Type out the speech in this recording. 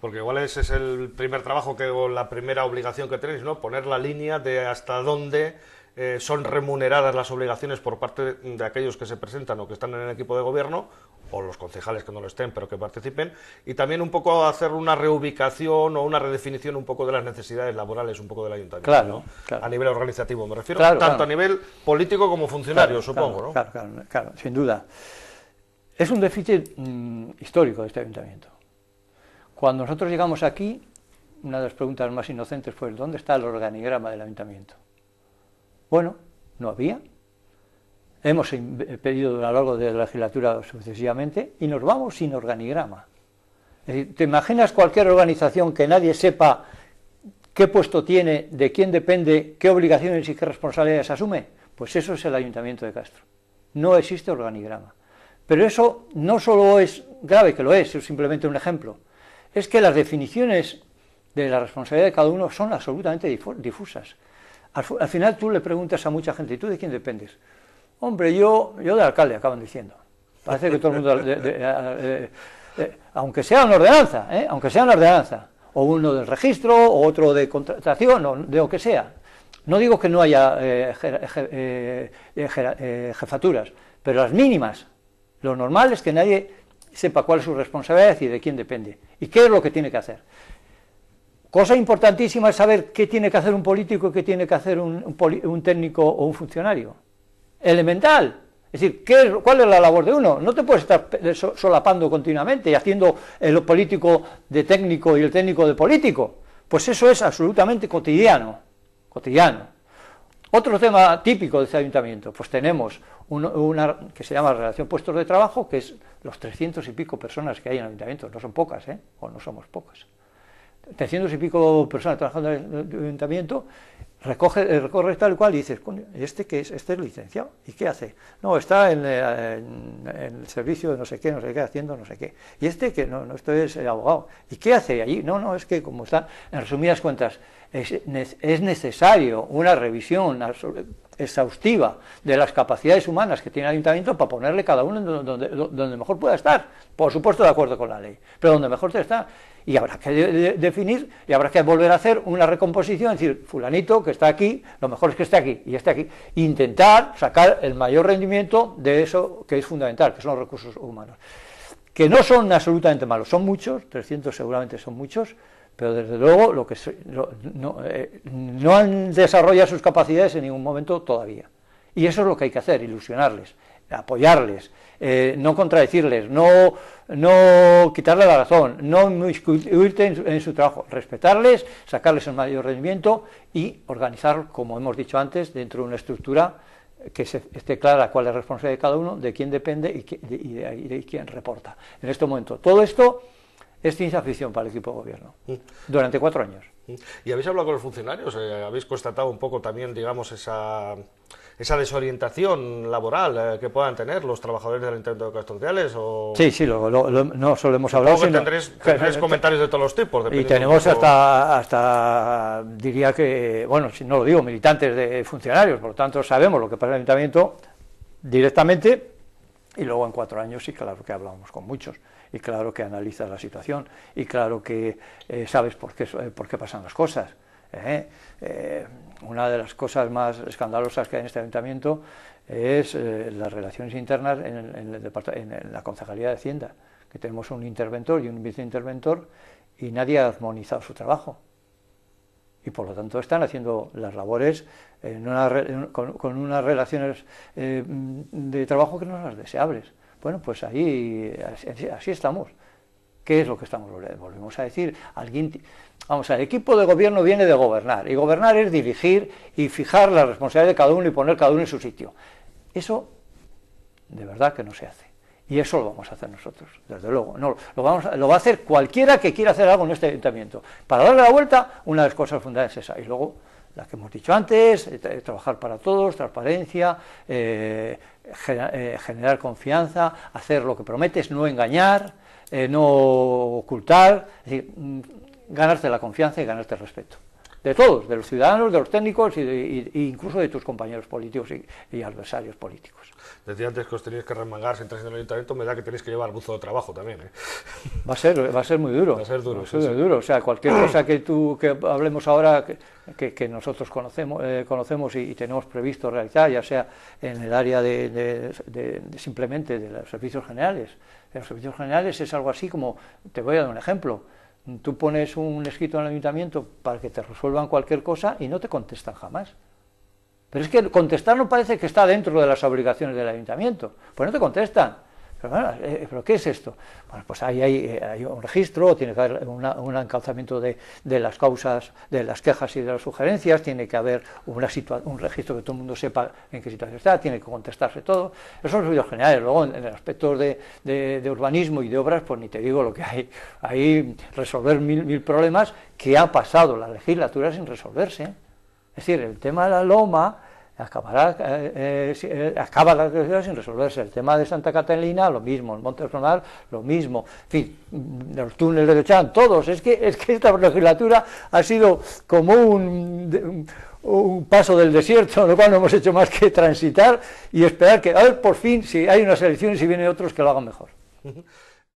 Porque igual ese es el primer trabajo que, o la primera obligación que tenéis, ¿no? Poner la línea de hasta dónde eh, son remuneradas las obligaciones por parte de aquellos que se presentan o que están en el equipo de gobierno o los concejales que no lo estén, pero que participen, y también un poco hacer una reubicación o una redefinición un poco de las necesidades laborales, un poco del ayuntamiento, a nivel organizativo, me refiero, tanto a nivel político como funcionario, supongo, ¿no? Claro, claro, sin duda. Es un déficit mm, histórico de este ayuntamiento. Cuando nosotros llegamos aquí, una de las preguntas más inocentes fue, ¿dónde está el organigrama del ayuntamiento? Bueno, no había. Hemos eh, pedido a lo largo de la legislatura sucesivamente y nos vamos sin organigrama. Es decir, ¿te imaginas cualquier organización que nadie sepa qué puesto tiene, de quién depende, qué obligaciones y qué responsabilidades asume? Pues eso es el ayuntamiento de Castro. No existe organigrama. Pero eso no solo es grave, que lo es, es simplemente un ejemplo es que las definiciones de la responsabilidad de cada uno son absolutamente difusas. Al, final tú le preguntas a mucha gente, ¿y tú de quién dependes? Hombre, yo, yo del alcalde, acaban diciendo. Parece que todo el mundo, aunque sea una ordenanza, ¿eh? aunque sea una ordenanza, o uno del registro, o otro de contratación, o de lo que sea. No digo que no haya eh, eh, jefaturas, pero las mínimas. Lo normal es que nadie sepa cuál es su responsabilidad y de quién depende y qué es lo que tiene que hacer. Cosa importantísima es saber qué tiene que hacer un político y qué tiene que hacer un, técnico o un funcionario. Elemental. Es decir, ¿cuál es la labor de uno? No te puedes estar eh, solapando continuamente y haciendo el político de técnico y el técnico de político. Pues eso es absolutamente cotidiano, cotidiano. Otro tema típico de este ayuntamiento, pues tenemos una que se llama relación puestos de trabajo, que es los 300 y pico personas que hay en el ayuntamiento, no son pocas, ¿eh? o no somos pocas. 300 y pico personas trabajando en el ayuntamiento, recoge, eh, recorre tal cual y dices, ¿este que es? ¿Este es licenciado? ¿Y qué hace? No, está eh, en, el servicio de no sé qué, no sé qué, haciendo no sé qué. ¿Y este que no, no, esto es el abogado? ¿Y qué hace allí? No, no, es que como está, en resumidas cuentas, es, es necesario una revisión exhaustiva de las capacidades humanas que tiene el ayuntamiento para ponerle cada uno donde, mejor pueda estar. Por supuesto, de acuerdo con la ley, pero donde mejor te está. Y habrá que definir y habrá que volver a hacer una recomposición, es decir, fulanito que está aquí, lo mejor es que esté aquí y esté aquí. Intentar sacar el mayor rendimiento de eso que es fundamental, que son los recursos humanos. Que no son absolutamente malos, son muchos, 300 seguramente son muchos, pero desde luego lo que eh, no, han desarrollado sus capacidades en ningún momento todavía. Y eso es lo que hay que hacer, ilusionarles, apoyarles, eh, no contradecirles, no, no quitarle la razón, no huirte en, su trabajo, respetarles, sacarles el mayor rendimiento y organizar, como hemos dicho antes, dentro de una estructura que esté clara cuál es la responsabilidad de cada uno, de quién depende y de quién reporta. En este momento, todo esto es para el equipo de gobierno, mm. durante cuatro años. Mm. ¿Y habéis hablado con los funcionarios? Eh, ¿Habéis constatado un poco también, digamos, esa, esa desorientación laboral eh, que puedan tener los trabajadores del intento de Castorciales? O... Sí, sí, no solo hemos hablado. Tendréis, tendréis comentarios de todos los tipos. Y tenemos hasta, hasta, diría que, bueno, si no lo digo, militantes de funcionarios, por lo tanto sabemos lo que pasa en el Ayuntamiento directamente y luego en cuatro años sí, claro que hablamos con muchos, y claro que analizas la situación, y claro que eh, sabes por qué, eh, por qué pasan las cosas. ¿eh? una de las cosas más escandalosas que hay en este ayuntamiento es las relaciones internas en, en, la Concejalía de Hacienda, que tenemos un interventor y un viceinterventor, y nadie ha armonizado su trabajo y por lo tanto están haciendo las labores eh, con, unas relaciones eh, de trabajo que no son las deseables. Bueno, pues ahí así, estamos. ¿Qué es lo que estamos? Volvemos a decir, alguien, vamos a el equipo de gobierno viene de gobernar, y gobernar es dirigir y fijar la responsabilidad de cada uno y poner cada uno en su sitio. Eso de verdad que no se hace. Y eso lo vamos a hacer nosotros, desde luego. No, lo, va a hacer cualquiera que quiera hacer algo en este ayuntamiento. Para darle la vuelta, una de las cosas fundamentales es esa. Y luego, la que hemos dicho antes, eh, eh, trabajar para todos, transparencia, eh, generar confianza, hacer lo que prometes, no engañar, no ocultar, es decir, mm, ganarte la confianza y ganarte el respeto de todos, de los ciudadanos, de los técnicos y, e incluso de tus compañeros políticos y, adversarios políticos. Decía antes que os tenéis que remangar si entráis en el ayuntamiento, me da que tenéis que llevar buzo de trabajo también. ¿eh? Va, a ser, va a ser muy duro. Va a ser duro. Va sí, duro. O sea, cualquier cosa que tú que hablemos ahora, que, nosotros eh, conocemos, conocemos y, tenemos previsto realizar, ya sea en el área de, simplemente de los servicios generales. los servicios generales es algo así como, te voy a dar un ejemplo Tú pones un escrito en el ayuntamiento para que te resuelvan cualquier cosa y no te contestan jamás. Pero es que contestar no parece que está dentro de las obligaciones del ayuntamiento. Pues no te contestan. Ah, eh, eh, Pero, bueno, qué es esto? Bueno, pues eh, hay, un registro, tiene que haber un encauzamiento de, las causas, de las quejas y de las sugerencias, tiene que haber una un registro que todo el mundo sepa en qué situación está, tiene que contestarse todo. Esos son los videos generales. Luego, en, el aspecto de, urbanismo y de obras, pues ni te digo lo que hay. Hay resolver mil, mil problemas que ha pasado la legislatura sin resolverse. Es decir, el tema de la loma acabará, eh, eh, eh, acaba la legislatura sin resolverse. El tema de Santa Catalina, lo mismo, el Monte Sonar, lo mismo, en fin, los túneles de todos. Es que, es que esta legislatura ha sido como un, paso del desierto, lo cual no hemos hecho más que transitar y esperar que, a ver, por fin, si hay unas elecciones y vienen otros que lo hagan mejor.